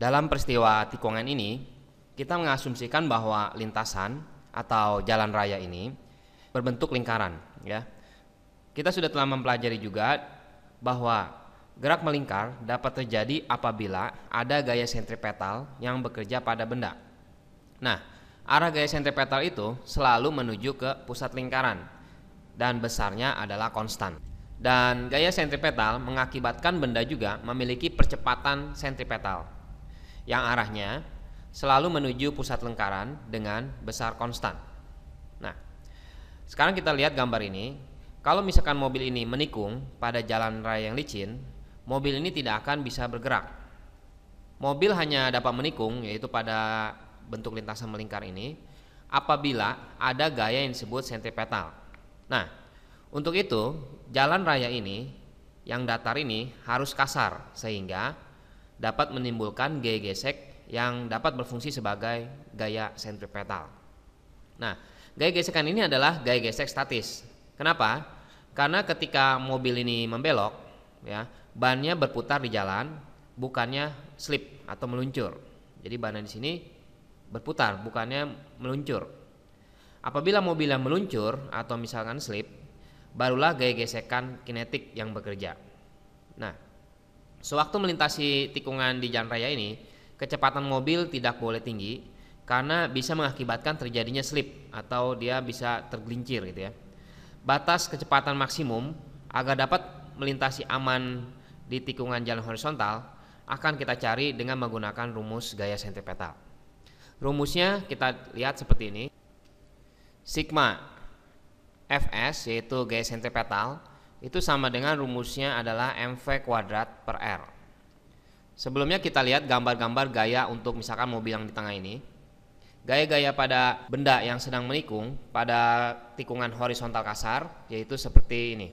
Dalam peristiwa tikungan ini, kita mengasumsikan bahwa lintasan atau jalan raya ini berbentuk lingkaran, ya. Kita sudah telah mempelajari juga bahwa gerak melingkar dapat terjadi apabila ada gaya sentripetal yang bekerja pada benda. Nah, arah gaya sentripetal itu selalu menuju ke pusat lingkaran dan besarnya adalah konstan. Dan gaya sentripetal mengakibatkan benda juga memiliki percepatan sentripetal yang arahnya selalu menuju pusat lengkaran dengan besar konstan. Nah, sekarang kita lihat gambar ini. Kalau misalkan mobil ini menikung pada jalan raya yang licin, mobil ini tidak akan bisa bergerak. Mobil hanya dapat menikung yaitu pada bentuk lintasan melingkar ini apabila ada gaya yang disebut sentripetal. Nah, untuk itu jalan raya ini yang datar ini harus kasar sehingga dapat menimbulkan gaya gesek yang dapat berfungsi sebagai gaya sentripetal. Nah, gaya gesekan ini adalah gaya gesek statis. Kenapa? Karena ketika mobil ini membelok, ya, bannya berputar di jalan, bukannya slip atau meluncur. Jadi bannya di sini berputar, bukannya meluncur. Apabila mobilnya meluncur atau misalkan slip, barulah gaya gesekan kinetik yang bekerja. Nah, Sewaktu melintasi tikungan di jalan raya ini, kecepatan mobil tidak boleh tinggi karena bisa mengakibatkan terjadinya slip atau dia bisa tergelincir gitu ya. Batas kecepatan maksimum agar dapat melintasi aman di tikungan jalan horizontal akan kita cari dengan menggunakan rumus gaya sentripetal. Rumusnya kita lihat seperti ini. Sigma Fs yaitu gaya sentripetal itu sama dengan rumusnya adalah mv kuadrat per r. Sebelumnya kita lihat gambar-gambar gaya untuk misalkan mobil yang di tengah ini. Gaya-gaya pada benda yang sedang menikung pada tikungan horizontal kasar yaitu seperti ini.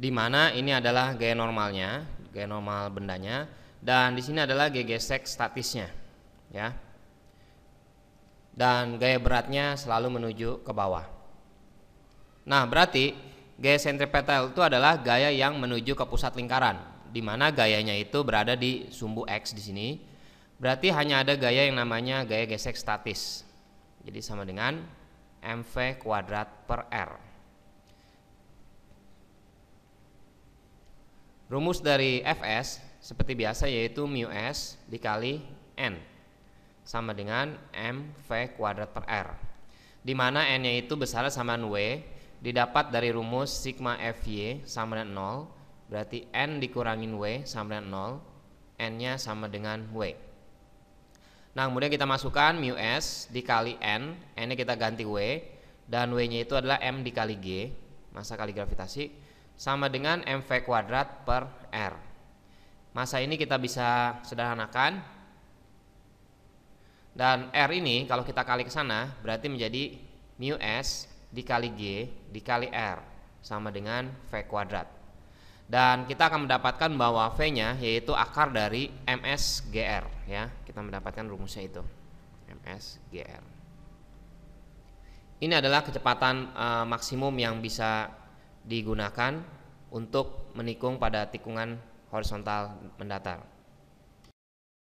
Di mana ini adalah gaya normalnya, gaya normal bendanya dan di sini adalah gaya gesek statisnya. Ya. Dan gaya beratnya selalu menuju ke bawah. Nah, berarti Gaya sentripetal itu adalah gaya yang menuju ke pusat lingkaran, di mana gayanya itu berada di sumbu X di sini. Berarti hanya ada gaya yang namanya gaya gesek statis. Jadi sama dengan mv kuadrat per r. Rumus dari Fs seperti biasa yaitu mu s dikali n sama dengan mv kuadrat per r. Di mana n-nya itu besar sama n w, didapat dari rumus sigma FY sama dengan 0 berarti N dikurangin W sama dengan 0 N nya sama dengan W nah kemudian kita masukkan mu S dikali N N nya kita ganti W dan W nya itu adalah M dikali G masa kali gravitasi sama dengan MV kuadrat per R masa ini kita bisa sederhanakan dan R ini kalau kita kali ke sana berarti menjadi mu S dikali G dikali R sama dengan V kuadrat dan kita akan mendapatkan bahwa V nya yaitu akar dari MSGR ya kita mendapatkan rumusnya itu MSGR ini adalah kecepatan e, maksimum yang bisa digunakan untuk menikung pada tikungan horizontal mendatar